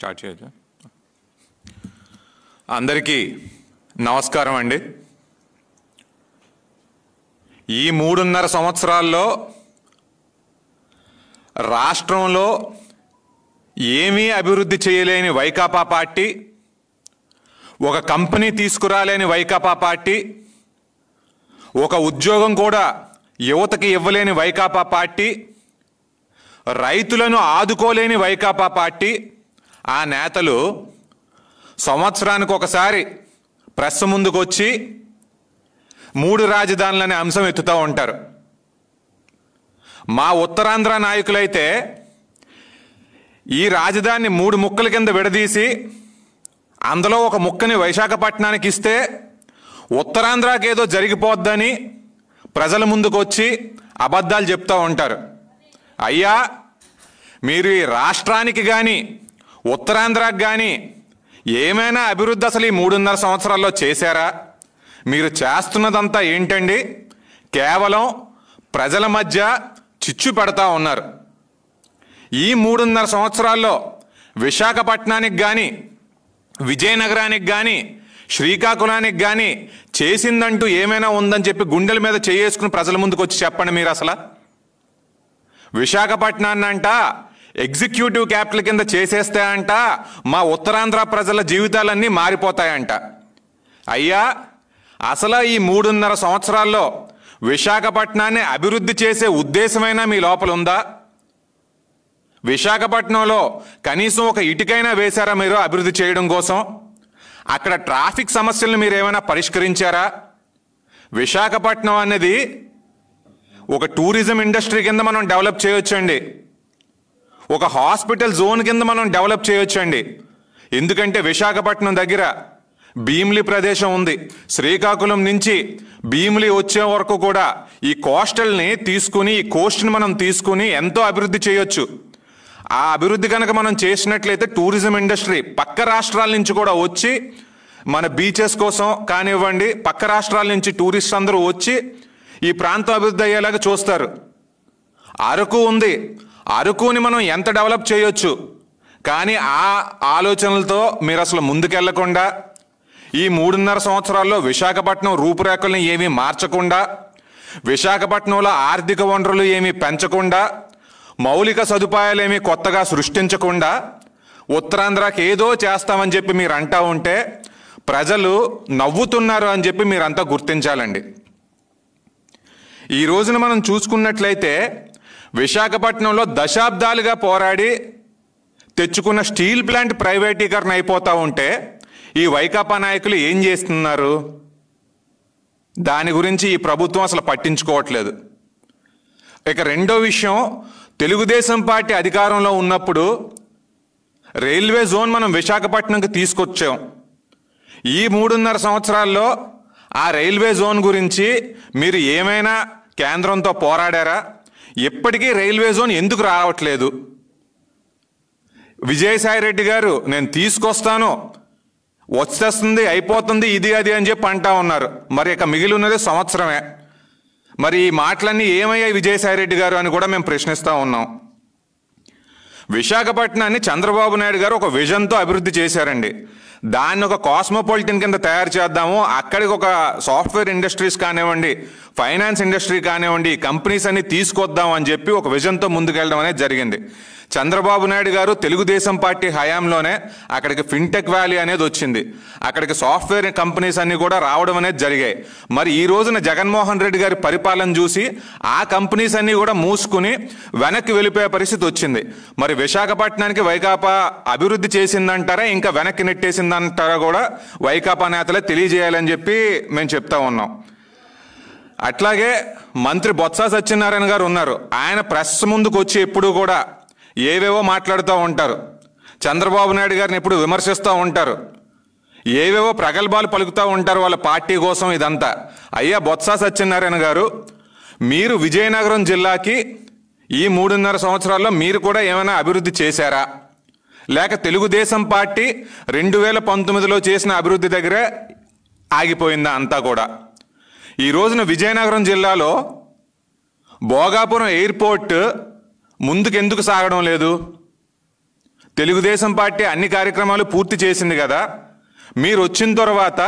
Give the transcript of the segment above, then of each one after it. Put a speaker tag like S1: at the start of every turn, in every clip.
S1: start చేయొచ్చు అందరికీ నమస్కారం అండి ఈ మూడున్నర సంవత్సరాల్లో రాష్ట్రంలో ఏమీ అభివృద్ధి చేయలేని వైకాపా పార్టీ ఒక కంపెనీ తీసుకురాలేని వైకాపా పార్టీ ఒక ఉద్యోగం కూడా యువతకి ఇవ్వలేని వైకాపా పార్టీ రైతులను ఆదుకోలేని వైకాపా పార్టీ ఆ నేతలు సంవత్సరానికి ఒకసారి ప్రెస్ ముందుకు వచ్చి మూడు రాజధానులనే అంశం ఎత్తుతూ ఉంటారు మా ఉత్తరాంధ్ర నాయకులైతే ఈ రాజధానిని మూడు ముక్కల కింద విడదీసి అందులో ఒక ముక్కని వైశాఖపట్నానికి ఇస్తే ఉత్తరాంధ్రకి ఏదో జరిగిపోద్దని ప్రజల ముందుకు వచ్చి అబద్ధాలు చెప్తూ ఉంటారు అయ్యా మీరు ఈ రాష్ట్రానికి కానీ ఉత్తరాంధ్రకు కానీ ఏమైనా అభివృద్ధి అసలు ఈ మూడున్నర సంవత్సరాల్లో చేశారా మీరు చేస్తున్నదంతా ఏంటండి కేవలం ప్రజల మధ్య చిచ్చు పెడతా ఉన్నారు ఈ మూడున్నర సంవత్సరాల్లో విశాఖపట్నానికి కానీ విజయనగరానికి కానీ శ్రీకాకుళానికి కానీ చేసిందంటూ ఏమైనా ఉందని చెప్పి గుండెల మీద చేసుకుని ప్రజల ముందుకు వచ్చి చెప్పండి మీరు అసలు విశాఖపట్నాన్ని అంటా ఎగ్జిక్యూటివ్ క్యాపిటల్ కింద చేసేస్తే అంట మా ఉత్తరాంధ్ర ప్రజల జీవితాలన్నీ మారిపోతాయంట అయ్యా అసలు ఈ మూడున్నర సంవత్సరాల్లో విశాఖపట్నాన్ని అభివృద్ధి చేసే ఉద్దేశమైనా మీ లోపల ఉందా విశాఖపట్నంలో కనీసం ఒక ఇటుకైనా వేశారా మీరు అభివృద్ధి చేయడం కోసం అక్కడ ట్రాఫిక్ సమస్యలను మీరు ఏమైనా పరిష్కరించారా విశాఖపట్నం అనేది ఒక టూరిజం ఇండస్ట్రీ కింద మనం డెవలప్ చేయొచ్చండి ఒక హాస్పిటల్ జోన్ కింద మనం డెవలప్ చేయొచ్చండి ఎందుకంటే విశాఖపట్నం దగ్గర భీమిలి ప్రదేశం ఉంది శ్రీకాకుళం నుంచి భీమిలి వచ్చే వరకు కూడా ఈ కోస్టల్ని తీసుకుని ఈ కోస్ట్ని మనం తీసుకుని ఎంతో అభివృద్ధి చేయొచ్చు ఆ అభివృద్ధి కనుక మనం చేసినట్లయితే టూరిజం ఇండస్ట్రీ పక్క రాష్ట్రాల నుంచి కూడా వచ్చి మన బీచెస్ కోసం కానివ్వండి పక్క రాష్ట్రాల నుంచి టూరిస్ట్ అందరూ వచ్చి ఈ ప్రాంతం అభివృద్ధి అయ్యేలాగా చూస్తారు అరకు ఉంది అరకుని మనం ఎంత డెవలప్ చేయొచ్చు కానీ ఆ ఆలోచనలతో మీరు అసలు ముందుకెళ్లకుండా ఈ మూడున్నర సంవత్సరాల్లో విశాఖపట్నం రూపురేఖల్ని ఏమీ మార్చకుండా విశాఖపట్నంలో ఆర్థిక వనరులు ఏమీ పెంచకుండా మౌలిక సదుపాయాలేమీ కొత్తగా సృష్టించకుండా ఉత్తరాంధ్రకి ఏదో చేస్తామని చెప్పి మీరు అంటా ఉంటే ప్రజలు నవ్వుతున్నారు అని చెప్పి మీరంతా గుర్తించాలండి ఈ రోజున మనం చూసుకున్నట్లయితే విశాఖపట్నంలో దశాబ్దాలుగా పోరాడి తెచ్చుకున్న స్టీల్ ప్లాంట్ ప్రైవేటీకరణ అయిపోతూ ఉంటే ఈ వైకాపా నాయకులు ఏం చేస్తున్నారు దాని గురించి ఈ ప్రభుత్వం అసలు పట్టించుకోవట్లేదు ఇక రెండో విషయం తెలుగుదేశం పార్టీ అధికారంలో ఉన్నప్పుడు రైల్వే జోన్ మనం విశాఖపట్నంకి తీసుకొచ్చాం ఈ మూడున్నర సంవత్సరాల్లో ఆ రైల్వే జోన్ గురించి మీరు ఏమైనా కేంద్రంతో పోరాడారా ఎప్పటికీ రైల్వే జోన్ ఎందుకు రావట్లేదు విజయసాయిరెడ్డి గారు నేను తీసుకొస్తాను వచ్చేస్తుంది అయిపోతుంది ఇది అది అని చెప్పి అంటా ఉన్నారు మరి ఇక మిగిలి ఉన్నది సంవత్సరమే మరి ఈ మాటలన్నీ ఏమయ్యాయి విజయసాయిరెడ్డి గారు అని కూడా మేము ప్రశ్నిస్తూ ఉన్నాం విశాఖపట్నాన్ని చంద్రబాబు నాయుడు గారు ఒక విజన్తో అభివృద్ధి చేశారండి దాన్ని ఒక కాస్మోపాలిటన్ కింద తయారు చేద్దాము అక్కడికి ఒక సాఫ్ట్వేర్ ఇండస్ట్రీస్ కానివ్వండి ఫైనాన్స్ ఇండస్ట్రీ కానివ్వండి కంపెనీస్ అన్ని తీసుకొద్దాం అని చెప్పి ఒక విజన్తో ముందుకెళ్ళడం అనేది జరిగింది చంద్రబాబు నాయుడు గారు తెలుగుదేశం పార్టీ హయాంలోనే అక్కడికి ఫిన్టెక్ వ్యాలీ అనేది వచ్చింది అక్కడికి సాఫ్ట్వేర్ కంపెనీస్ అన్ని కూడా రావడం అనేది జరిగాయి మరి ఈ రోజున జగన్మోహన్ రెడ్డి గారి పరిపాలన చూసి ఆ కంపెనీస్ అన్ని కూడా మూసుకుని వెనక్కి వెళ్ళిపోయే పరిస్థితి వచ్చింది మరి విశాఖపట్నానికి వైకాపా అభివృద్ధి చేసిందంటారా ఇంకా వెనక్కి నెట్టేసిందంటారా కూడా వైకాపా నేతలే తెలియజేయాలని చెప్పి మేము చెప్తా ఉన్నాం అట్లాగే మంత్రి బొత్స సత్యనారాయణ గారు ఉన్నారు ఆయన ప్రెస్ ముందుకు వచ్చి ఎప్పుడు కూడా ఏవేవో మాట్లాడుతూ ఉంటారు చంద్రబాబు నాయుడు గారిని ఎప్పుడు విమర్శిస్తూ ఉంటారు ఏవేవో ప్రగల్భాలు పలుకుతూ ఉంటారు వాళ్ళ పార్టీ కోసం ఇదంతా అయ్యా బొత్స సత్యనారాయణ గారు మీరు విజయనగరం జిల్లాకి ఈ మూడున్నర సంవత్సరాల్లో మీరు కూడా ఏమైనా అభివృద్ధి చేశారా లేక తెలుగుదేశం పార్టీ రెండు వేల పంతొమ్మిదిలో చేసిన అభివృద్ధి దగ్గర ఆగిపోయిందా అంతా కూడా ఈ రోజున విజయనగరం జిల్లాలో భోగాపురం ఎయిర్పోర్ట్ ముందుకెందుకు సాగడం లేదు తెలుగుదేశం పార్టీ అన్ని కార్యక్రమాలు పూర్తి చేసింది కదా మీరు వచ్చిన తర్వాత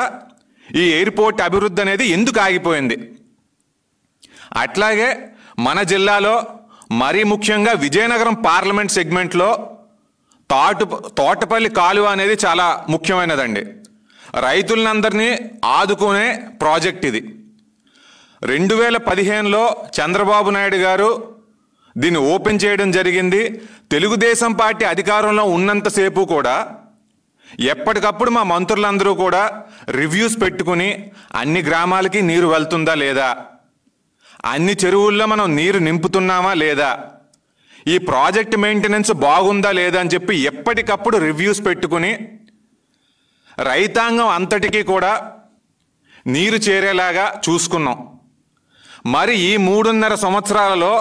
S1: ఈ ఎయిర్పోర్ట్ అభివృద్ధి అనేది ఎందుకు ఆగిపోయింది అట్లాగే మన జిల్లాలో మరీ ముఖ్యంగా విజయనగరం పార్లమెంట్ సెగ్మెంట్లో తోట తోటపల్లి కాలువ అనేది చాలా ముఖ్యమైనదండి రైతులందరినీ ఆదుకునే ప్రాజెక్ట్ ఇది రెండు వేల పదిహేనులో చంద్రబాబు నాయుడు గారు దీన్ని ఓపెన్ చేయడం జరిగింది తెలుగుదేశం పార్టీ అధికారంలో ఉన్నంతసేపు కూడా ఎప్పటికప్పుడు మా మంత్రులందరూ కూడా రివ్యూస్ పెట్టుకుని అన్ని గ్రామాలకి నీరు వెళ్తుందా లేదా అన్ని చెరువుల్లో మనం నీరు నింపుతున్నామా లేదా ఈ ప్రాజెక్ట్ మెయింటెనెన్స్ బాగుందా లేదా అని చెప్పి ఎప్పటికప్పుడు రివ్యూస్ పెట్టుకుని రైతాంగం అంతటికీ కూడా నీరు చేరేలాగా చూసుకున్నాం మరి ఈ మూడున్నర సంవత్సరాలలో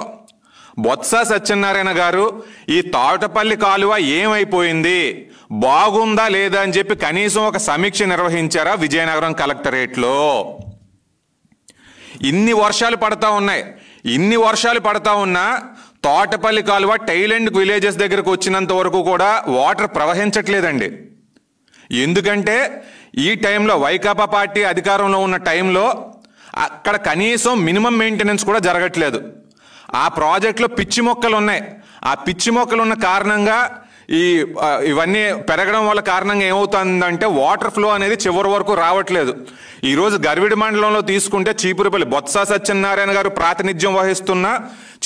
S1: బొత్స సత్యనారాయణ గారు ఈ తోటపల్లి కాలువ ఏమైపోయింది బాగుందా లేదా అని చెప్పి కనీసం ఒక సమీక్ష నిర్వహించారా విజయనగరం కలెక్టరేట్లో ఇన్ని వర్షాలు పడతా ఉన్నాయి ఇన్ని వర్షాలు పడతా ఉన్నా తోటపల్లి కాలువ టైలెండ్ విలేజెస్ దగ్గరకు వచ్చినంత వరకు కూడా వాటర్ ప్రవహించట్లేదండి ఎందుకంటే ఈ టైంలో వైకాపా పార్టీ అధికారంలో ఉన్న టైంలో అక్కడ కనీసం మినిమం మెయింటెనెన్స్ కూడా జరగట్లేదు ఆ ప్రాజెక్టులో పిచ్చి మొక్కలు ఉన్నాయి ఆ పిచ్చి మొక్కలు ఉన్న కారణంగా ఈ ఇవన్నీ పెరగడం వల్ల కారణంగా ఏమవుతుందంటే వాటర్ ఫ్లో అనేది చివరి వరకు రావట్లేదు ఈరోజు గర్విడి మండలంలో తీసుకుంటే చీపురుపల్లి బొత్స సత్యనారాయణ గారు ప్రాతినిధ్యం వహిస్తున్న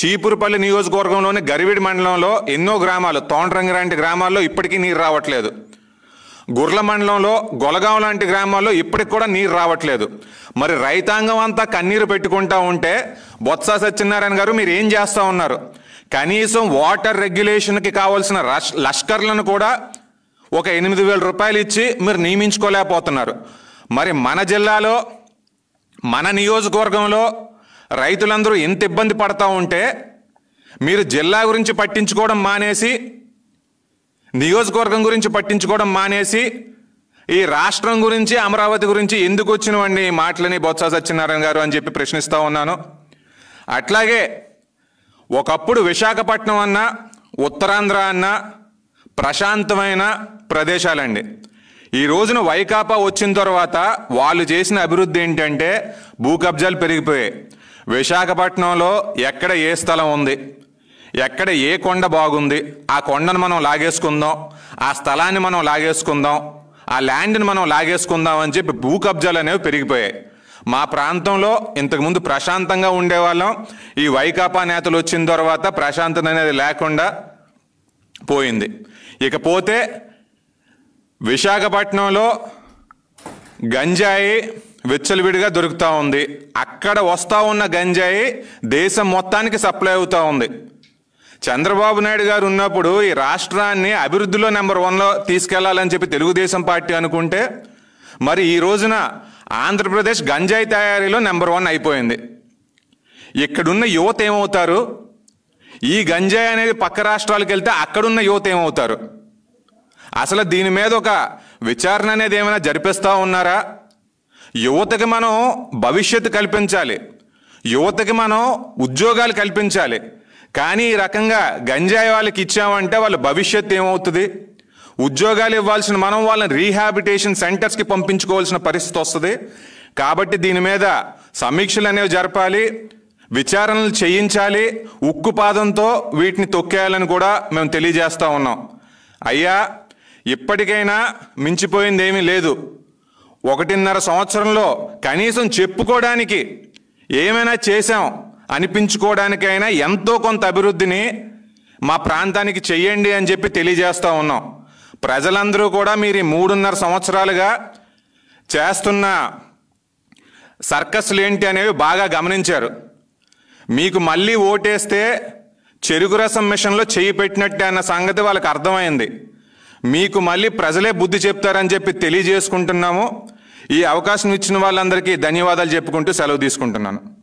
S1: చీపురుపల్లి నియోజకవర్గంలోని గర్విడి మండలంలో ఎన్నో గ్రామాలు తోండ్రంగి లాంటి గ్రామాల్లో ఇప్పటికీ నీరు రావట్లేదు గుర్ల మండలంలో గొలగాం లాంటి గ్రామాల్లో ఇప్పటికి కూడా నీరు రావట్లేదు మరి రైతాంగం అంతా కన్నీరు పెట్టుకుంటా ఉంటే బొత్స సత్యనారాయణ గారు మీరు ఏం చేస్తూ ఉన్నారు కనీసం వాటర్ రెగ్యులేషన్కి కావాల్సిన లష్కర్లను కూడా ఒక ఎనిమిది వేల రూపాయలు ఇచ్చి మీరు నియమించుకోలేకపోతున్నారు మరి మన జిల్లాలో మన నియోజకవర్గంలో రైతులందరూ ఎంత ఇబ్బంది పడతా ఉంటే మీరు జిల్లా గురించి పట్టించుకోవడం మానేసి నియోజకవర్గం గురించి పట్టించుకోవడం మానేసి ఈ రాష్ట్రం గురించి అమరావతి గురించి ఎందుకు వచ్చినవండి ఈ మాటలని బొత్స సత్యనారాయణ గారు అని చెప్పి ప్రశ్నిస్తూ ఉన్నాను అట్లాగే ఒకప్పుడు విశాఖపట్నం అన్న ఉత్తరాంధ్ర అన్న ప్రశాంతమైన ప్రదేశాలండి ఈ రోజున వైకాపా వచ్చిన తర్వాత వాళ్ళు చేసిన అభివృద్ధి ఏంటంటే భూ కబ్జాలు పెరిగిపోయాయి విశాఖపట్నంలో ఎక్కడ ఏ స్థలం ఉంది ఎక్కడ ఏ కొండ బాగుంది ఆ కొండను మనం లాగేసుకుందాం ఆ స్థలాన్ని మనం లాగేసుకుందాం ఆ ల్యాండ్ని మనం లాగేసుకుందాం అని చెప్పి భూ కబ్జాలు అనేవి పెరిగిపోయాయి మా ప్రాంతంలో ఇంతకుముందు ప్రశాంతంగా ఉండేవాళ్ళం ఈ వైకాపా నేతలు వచ్చిన తర్వాత ప్రశాంతత అనేది లేకుండా పోయింది ఇకపోతే విశాఖపట్నంలో గంజాయి విచ్చలవిడిగా దొరుకుతూ ఉంది అక్కడ వస్తూ ఉన్న గంజాయి దేశం మొత్తానికి సప్లై అవుతూ ఉంది చంద్రబాబు నాయుడు గారు ఉన్నప్పుడు ఈ రాష్ట్రాన్ని అభివృద్ధిలో నెంబర్ వన్లో తీసుకెళ్లాలని చెప్పి తెలుగుదేశం పార్టీ అనుకుంటే మరి ఈ రోజున ఆంధ్రప్రదేశ్ గంజాయి తయారీలో నెంబర్ వన్ అయిపోయింది ఇక్కడున్న యువత ఏమవుతారు ఈ గంజాయి అనేది పక్క రాష్ట్రాలకు వెళ్తే అక్కడున్న యువత ఏమవుతారు అసలు దీని మీద ఒక విచారణ అనేది ఏమైనా జరిపిస్తూ ఉన్నారా యువతకి మనం భవిష్యత్తు కల్పించాలి యువతకి మనం ఉద్యోగాలు కల్పించాలి కానీ ఈ రకంగా గంజాయి వాళ్ళకి ఇచ్చామంటే వాళ్ళ భవిష్యత్తు ఏమవుతుంది ఉద్యోగాలు ఇవ్వాల్సిన మనం వాళ్ళని రీహాబిటేషన్ సెంటర్స్కి పంపించుకోవాల్సిన పరిస్థితి వస్తుంది కాబట్టి దీని మీద సమీక్షలు అనేవి జరపాలి విచారణలు చేయించాలి ఉక్కుపాదంతో వీటిని తొక్కేయాలని కూడా మేము తెలియజేస్తూ ఉన్నాం అయ్యా ఇప్పటికైనా మించిపోయింది ఏమీ లేదు ఒకటిన్నర సంవత్సరంలో కనీసం చెప్పుకోవడానికి ఏమైనా చేశాం అనిపించుకోవడానికైనా ఎంతో కొంత అభివృద్ధిని మా ప్రాంతానికి చెయ్యండి అని చెప్పి తెలియజేస్తూ ఉన్నాం ప్రజలందరూ కూడా మీరు మూడున్నర సంవత్సరాలుగా చేస్తున్న సర్కస్లు ఏంటి అనేవి బాగా గమనించారు మీకు మళ్ళీ ఓటేస్తే చెరుకు రసం మిషన్లో చేయి పెట్టినట్టే అన్న సంగతి వాళ్ళకి అర్థమైంది మీకు మళ్ళీ ప్రజలే బుద్ధి చెప్తారని చెప్పి తెలియజేసుకుంటున్నాము ఈ అవకాశం ఇచ్చిన వాళ్ళందరికీ ధన్యవాదాలు చెప్పుకుంటూ సెలవు తీసుకుంటున్నాను